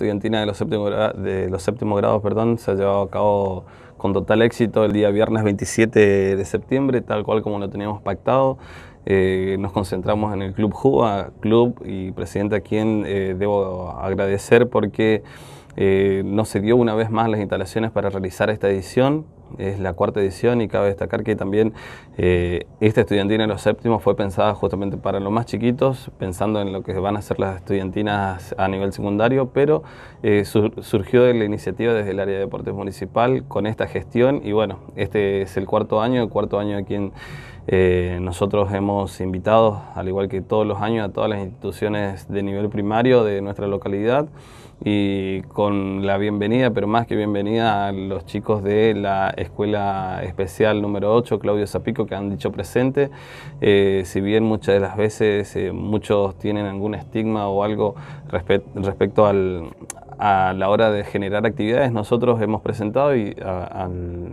estudiantina de los séptimos, de séptimo grados perdón, se ha llevado a cabo con total éxito el día viernes 27 de septiembre, tal cual como lo teníamos pactado. Eh, nos concentramos en el Club Juba, club y presidente a quien eh, debo agradecer porque... Eh, no se dio una vez más las instalaciones para realizar esta edición, es la cuarta edición y cabe destacar que también eh, esta estudiantina de los séptimos fue pensada justamente para los más chiquitos, pensando en lo que van a ser las estudiantinas a nivel secundario, pero eh, surgió de la iniciativa desde el área de deportes municipal con esta gestión y bueno, este es el cuarto año, el cuarto año aquí en eh, nosotros hemos invitado, al igual que todos los años, a todas las instituciones de nivel primario de nuestra localidad y con la bienvenida, pero más que bienvenida, a los chicos de la Escuela Especial número 8, Claudio Zapico, que han dicho presente. Eh, si bien muchas de las veces eh, muchos tienen algún estigma o algo respecto al, a la hora de generar actividades, nosotros hemos presentado y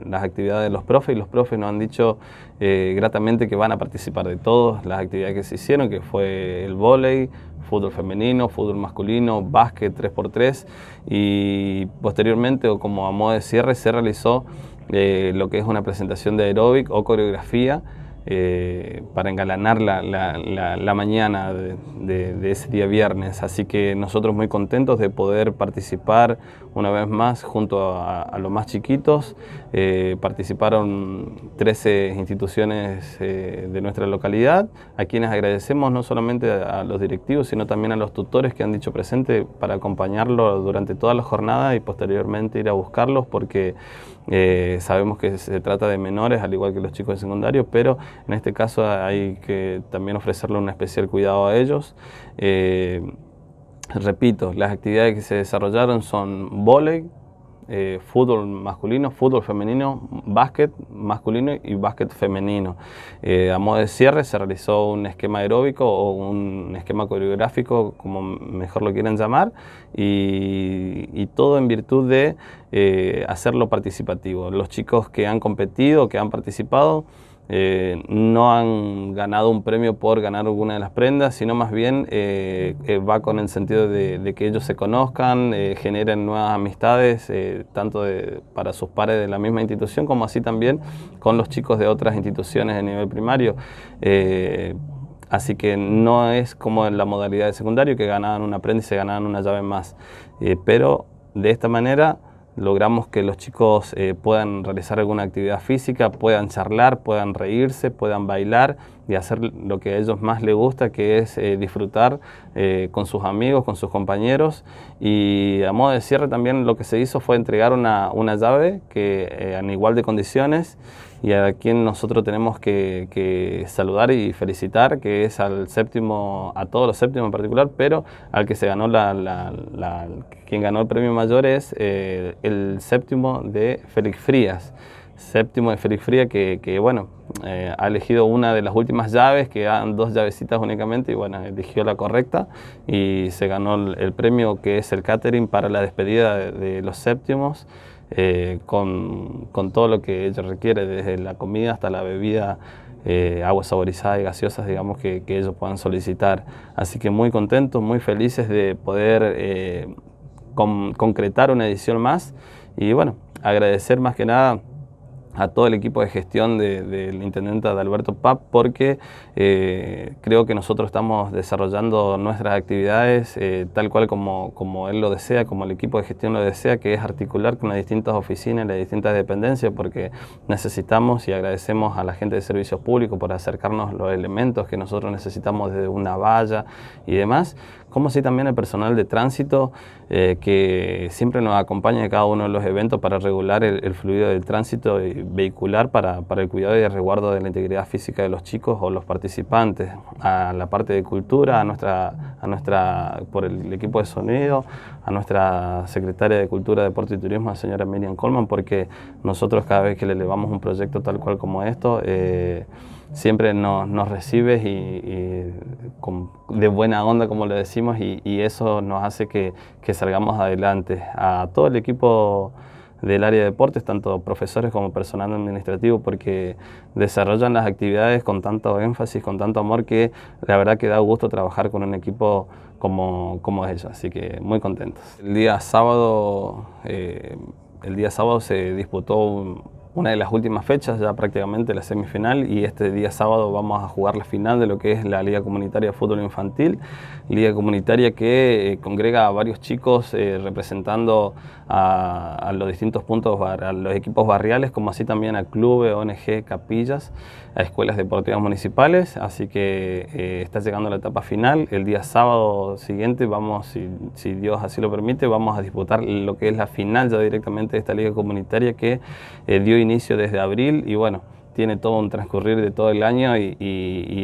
las actividades de los profes y los profes nos han dicho eh, gratamente que van a participar de todas las actividades que se hicieron, que fue el vóley, fútbol femenino, fútbol masculino, básquet 3x3 y posteriormente o como a modo de cierre se realizó eh, lo que es una presentación de aeróbic o coreografía eh, para engalanar la, mañana de, ese día viernes. Así que nosotros muy contentos de poder participar una vez más junto a, los más chiquitos. Eh, participaron 13 instituciones eh, de nuestra localidad, a quienes agradecemos no solamente a, los directivos, sino también a los tutores que han dicho presente para acompañarlo durante toda la jornada y posteriormente ir a buscarlos porque sabemos que se trata de menores, al igual que los chicos de secundario, pero en este caso hay que también ofrecerle un especial cuidado a ellos. Eh, repito, las actividades que se desarrollaron son volei, eh, fútbol masculino, fútbol femenino, básquet masculino y básquet femenino. Eh, a modo de cierre se realizó un esquema aeróbico o un esquema coreográfico, como mejor lo quieran llamar, y, todo en virtud de hacerlo participativo. Los chicos que han competido, que han participado, eh, no han ganado un premio por ganar alguna de las prendas, sino más bien eh, eh, va con el sentido de, que ellos se conozcan, generen nuevas amistades, tanto para sus pares de la misma institución como así también con los chicos de otras instituciones de nivel primario. Así que no es como en la modalidad de secundario que ganaban una prenda y se ganaban una llave más. pero de esta manera logramos que los chicos eh, puedan realizar alguna actividad física, puedan charlar, puedan reírse, puedan bailar y hacer lo que a ellos más les gusta, que es eh, disfrutar eh, con sus amigos, con sus compañeros. Y a modo de cierre también lo que se hizo fue entregar una, llave que eh, en igual de condiciones y a quien nosotros tenemos que, saludar y felicitar, que es al séptimo, a todos los séptimos en particular, pero al que se ganó quien ganó el premio mayor es el séptimo de Félix Frías séptimo de Feliz Fría que, bueno, eh, ha elegido una de las últimas llaves, que eran dos llavecitas únicamente, y bueno, eligió la correcta y se ganó el, premio que es el catering para la despedida de, los séptimos. Eh, con, con, todo lo que ellos requiere, desde la comida hasta la bebida, eh, ...agua saborizada y gaseosas, digamos, que, ellos puedan solicitar. Así que muy contentos, muy felices de poder concretar una edición más y bueno, agradecer más que nada a todo el equipo de gestión del de intendente Alberto Papp... porque eh, creo que nosotros estamos desarrollando nuestras actividades eh, tal cual como, él lo desea, como el equipo de gestión lo desea, que es articular con las distintas oficinas, las distintas dependencias, porque necesitamos y agradecemos a la gente de servicios públicos por acercarnos los elementos que nosotros necesitamos desde una valla y demás, como si también el personal de tránsito eh, que siempre nos acompaña en cada uno de los eventos para regular el, el fluido del tránsito y vehicular para, para, el cuidado y el resguardo de la integridad física de los chicos o los participantes, a la parte de cultura, a nuestra, a nuestra por el, equipo de sonido, a nuestra secretaria de Cultura, Deporte y Turismo, la señora Miriam Colman, porque nosotros cada vez que le elevamos un proyecto tal cual como esto, eh, siempre nos, nos, recibes y, de buena onda, como le decimos, y, y eso nos hace que, que salgamos adelante. A todo el equipo del área de deportes, tanto profesores como personal administrativo, porque desarrollan las actividades con tanto énfasis, con tanto amor, que la verdad que da gusto trabajar con un equipo como, como es ella, así que muy contentos. El día sábado, eh, el día sábado se disputó un, una de las últimas fechas, ya prácticamente la semifinal, y este día sábado vamos a jugar la final de lo que es la Liga Comunitaria de Fútbol Infantil, Liga Comunitaria que eh, congrega a varios chicos eh, representando a, los distintos puntos, a los equipos barriales, como así también a clubes, ONG, capillas, a escuelas deportivas municipales, así que eh, está llegando la etapa final, el día sábado siguiente vamos, si, Dios así lo permite, vamos a disputar lo que es la final ya directamente de esta Liga Comunitaria que dio inicio desde abril y bueno, tiene todo un transcurrir de todo el año y,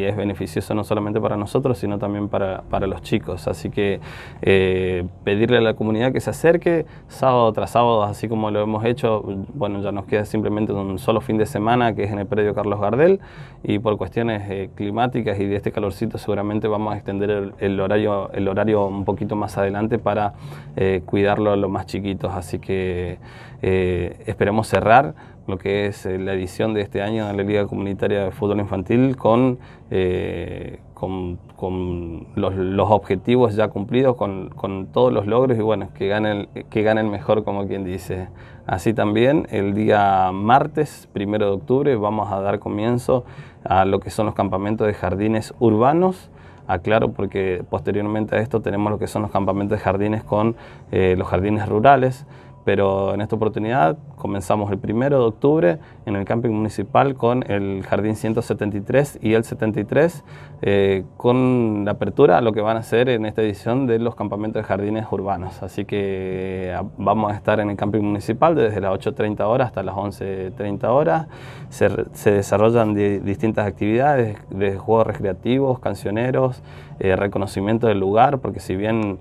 es beneficioso no solamente para nosotros, sino también para, para los chicos. Así que eh, pedirle a la comunidad que se acerque sábado tras sábado, así como lo hemos hecho. Bueno, ya nos queda simplemente un solo fin de semana, que es en el predio Carlos Gardel, y por cuestiones eh, climáticas y de este calorcito seguramente vamos a extender el, horario, el horario un poquito más adelante para eh, cuidarlo a los más chiquitos. Así que esperemos cerrar lo que es eh, la edición de este año de la Liga Comunitaria de Fútbol Infantil con, eh, con, con los, los, objetivos ya cumplidos, con, con, todos los logros y bueno, que ganen, que el mejor como quien dice. Así también el día martes, primero de octubre, vamos a dar comienzo a lo que son los campamentos de jardines urbanos aclaro porque posteriormente a esto tenemos lo que son los campamentos de jardines con eh, los jardines rurales, pero en esta oportunidad Comenzamos el 1 de octubre en el camping municipal con el jardín 173 y el 73, eh, con la apertura a lo que van a hacer en esta edición de los campamentos de jardines urbanos. Así que eh, vamos a estar en el camping municipal desde las 8.30 horas hasta las 11.30 horas. Se, desarrollan distintas actividades, de juegos recreativos, cancioneros, eh, reconocimiento del lugar, porque si bien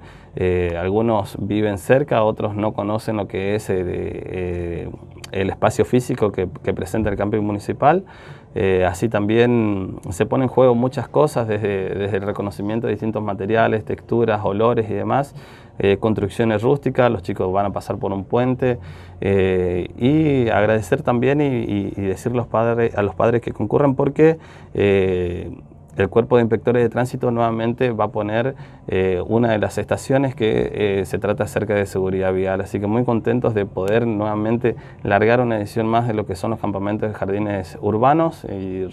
algunos viven cerca, otros no conocen lo que es el espacio físico que, presenta el camping municipal. Eh, así también se ponen en juego muchas cosas, desde, el reconocimiento de distintos materiales, texturas, olores y demás, eh, construcciones rústicas, los chicos van a pasar por un puente eh, y agradecer también y, decir los padres, a los padres que concurran porque el cuerpo de inspectores de tránsito nuevamente va a poner eh, una de las estaciones que eh, se trata acerca de seguridad vial. Así que muy contentos de poder nuevamente largar una edición más de lo que son los campamentos de jardines urbanos. Y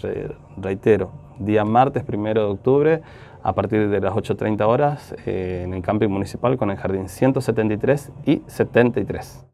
reitero, día martes primero de octubre a partir de las 8.30 horas eh, en el camping municipal con el jardín 173 y 73.